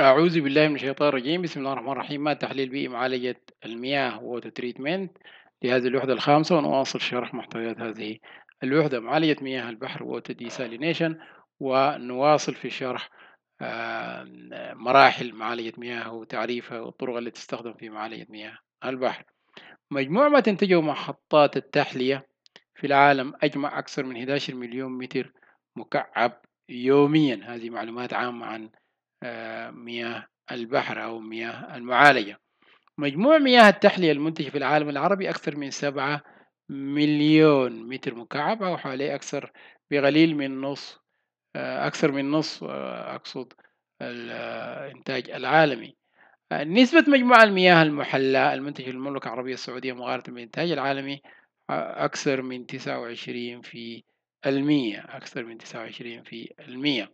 أعوذ بالله من الشيطان الرجيم بسم الله الرحمن الرحيم ما تحليل بيئي معالجة المياه ووتر تريتمنت لهذه الوحدة الخامسة ونواصل شرح محتويات هذه الوحدة معالجة مياه البحر ووتر ديسالينيشن ونواصل في شرح آه، مراحل معالجة مياه وتعريفها والطرق التي تستخدم في معالجة مياه البحر مجموع ما تنتجه محطات التحلية في العالم أجمع أكثر من 11 مليون متر مكعب يوميا هذه معلومات عامة عن مياه البحر أو مياه المعالجة مجموع مياه التحلية المنتجة في العالم العربي أكثر من سبعة مليون متر مكعب أو حوالي أكثر بقليل من نص آه، أكثر من نص آه، أقصد الإنتاج آه، العالمي نسبة مجموع المياه المحلاة المنتجة في المملكة العربية السعودية مقارنة بالإنتاج العالمي أكثر من تسعة وعشرين في المية أكثر من تسعة وعشرين في المية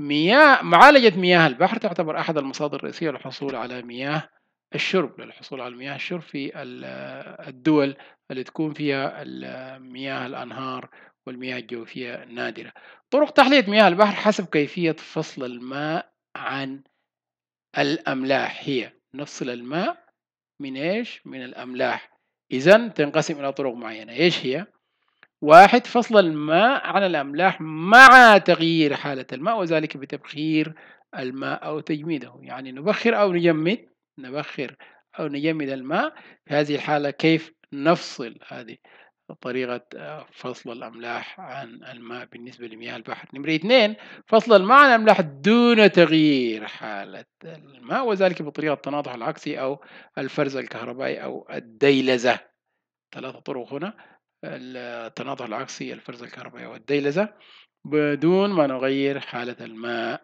مياه معالجة مياه البحر تعتبر أحد المصادر الرئيسية للحصول على مياه الشرب للحصول على مياه الشرب في آه، الدول اللي تكون فيها آه، مياه الأنهار والمياه الجوفية النادرة طرق تحلية مياه البحر حسب كيفية فصل الماء عن الأملاح هي نفصل الماء من إيش؟ من الأملاح إذا تنقسم إلى طرق معينة إيش هي؟ واحد فصل الماء عن الأملاح مع تغيير حالة الماء وذلك بتبخير الماء أو تجميده يعني نبخر أو نجمد نبخر أو نجمد الماء في هذه الحالة كيف نفصل هذه طريقة آه، فصل الأملاح عن الماء بالنسبة لمياه البحر نمرة اثنين فصل الماء عن الأملاح دون تغيير حالة الماء وذلك بطريقة التناطح العكسي أو الفرز الكهربائي أو الديلزة ثلاثة طرق هنا التناظر العكسي الفرز الكهربائي والديلزة بدون ما نغير حالة الماء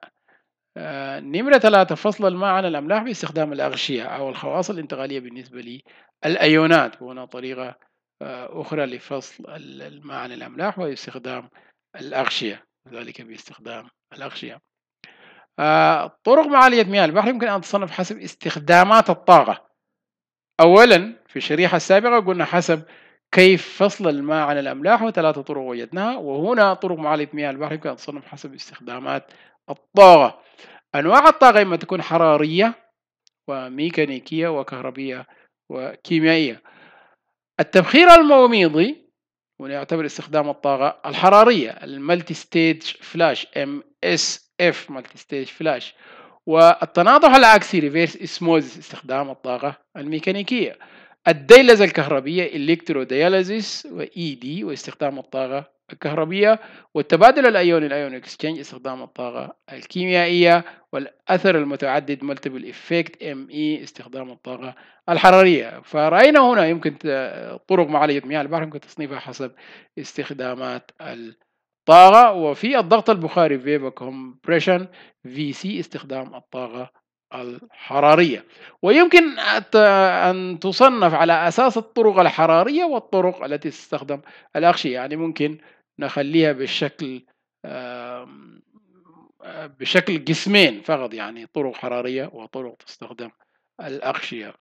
آه، نمرة ثلاثة فصل الماء عن الأملاح باستخدام الأغشية أو الخواص الانتقالية بالنسبة للأيونات وهنا طريقة آه، أخرى لفصل الماء عن الأملاح واستخدام الأغشية ذلك باستخدام الأغشية آه، طرق معالية مياه البحر يمكن أن تصنف حسب استخدامات الطاقة أولا في الشريحة السابقة قلنا حسب كيف فصل الماء عن الأملاح وثلاثة طرق وجدناها وهنا طرق معالجة مياه البحر يمكن أن تصنف حسب استخدامات الطاقة أنواع الطاقة إما تكون حرارية وميكانيكية وكهربية وكيميائية التبخير الموميضي ونعتبر استخدام الطاقة الحرارية الملتي ستيج فلاش ام اس اف ملتي ستيج فلاش والتناطح العكسي ريفيرس اسموز استخدام الطاقة الميكانيكية الديلز الكهربية و اي e دي واستخدام الطاقة الكهربية والتبادل الأيوني الأيون اكسشينج استخدام الطاقة الكيميائية والأثر المتعدد مالتيبل إفكت ام اي استخدام الطاقة الحرارية فرأينا هنا يمكن طرق معالجة مياه البحر يمكن تصنيفها حسب استخدامات الطاقة وفي الضغط البخاري فيبا كومبريشن في سي استخدام الطاقة الحرارية ويمكن أن تصنف على أساس الطرق الحرارية والطرق التي تستخدم الأغشية يعني ممكن نخليها بالشكل بشكل قسمين آه، فقط يعني طرق حرارية وطرق تستخدم الأغشية